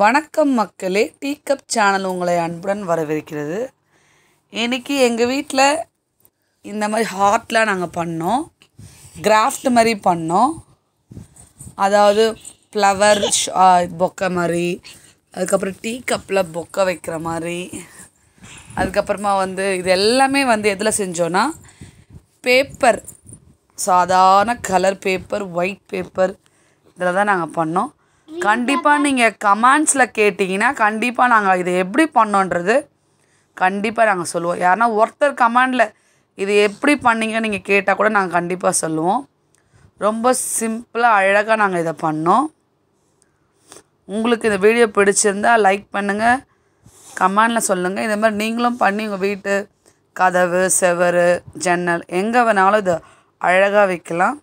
வணக்கம் மக்களே tea cup channel உங்களை அன்புடன் வரவிருக்கிறது இன்றைக்கி எங்கள் வீட்டில் இந்த மாதிரி ஹார்ட்லாம் நாங்கள் பண்ணோம் கிராஃப்ட் மாதிரி பண்ணோம் அதாவது ஃப்ளவர் பொக்கை மாதிரி அதுக்கப்புறம் டீ கப்பில் பொக்கை வைக்கிற மாதிரி அதுக்கப்புறமா வந்து இது எல்லாமே வந்து எதில் செஞ்சோன்னா பேப்பர் சாதாரண கலர் பேப்பர் ஒயிட் பேப்பர் இதில் தான் நாங்கள் பண்ணோம் கண்டிப்பாக நீங்கள் கமெண்ட்ஸில் கேட்டிங்கன்னா கண்டிப்பாக நாங்கள் இதை எப்படி பண்ணோன்றது கண்டிப்பாக நாங்கள் சொல்லுவோம் யாருன்னா ஒருத்தர் கமெண்டில் இது எப்படி பண்ணீங்கன்னு நீங்கள் கேட்டால் கூட நாங்கள் கண்டிப்பாக சொல்லுவோம் ரொம்ப சிம்பிளாக அழகாக நாங்கள் இதை பண்ணோம் உங்களுக்கு இந்த வீடியோ பிடிச்சிருந்தால் லைக் பண்ணுங்கள் கமெண்டில் சொல்லுங்கள் இதே மாதிரி நீங்களும் பண்ணி உங்கள் வீட்டு கதவு செவரு ஜன்னல் எங்கே வேணாலும் இதை அழகாக வைக்கலாம்